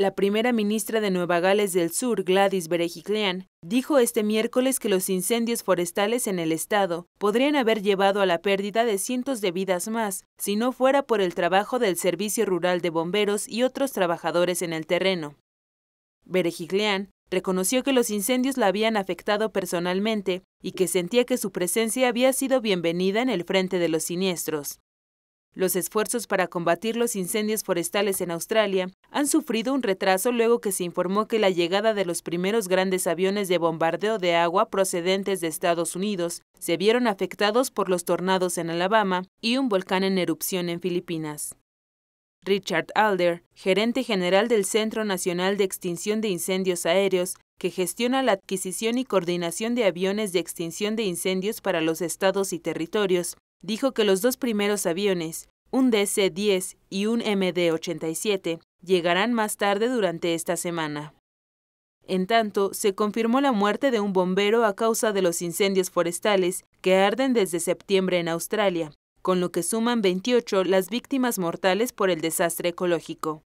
La primera ministra de Nueva Gales del Sur, Gladys Berejiklian, dijo este miércoles que los incendios forestales en el estado podrían haber llevado a la pérdida de cientos de vidas más si no fuera por el trabajo del Servicio Rural de Bomberos y otros trabajadores en el terreno. Berejiklian reconoció que los incendios la habían afectado personalmente y que sentía que su presencia había sido bienvenida en el frente de los siniestros. Los esfuerzos para combatir los incendios forestales en Australia han sufrido un retraso luego que se informó que la llegada de los primeros grandes aviones de bombardeo de agua procedentes de Estados Unidos se vieron afectados por los tornados en Alabama y un volcán en erupción en Filipinas. Richard Alder, gerente general del Centro Nacional de Extinción de Incendios Aéreos, que gestiona la adquisición y coordinación de aviones de extinción de incendios para los estados y territorios, dijo que los dos primeros aviones, un DC-10 y un MD-87, llegarán más tarde durante esta semana. En tanto, se confirmó la muerte de un bombero a causa de los incendios forestales que arden desde septiembre en Australia, con lo que suman 28 las víctimas mortales por el desastre ecológico.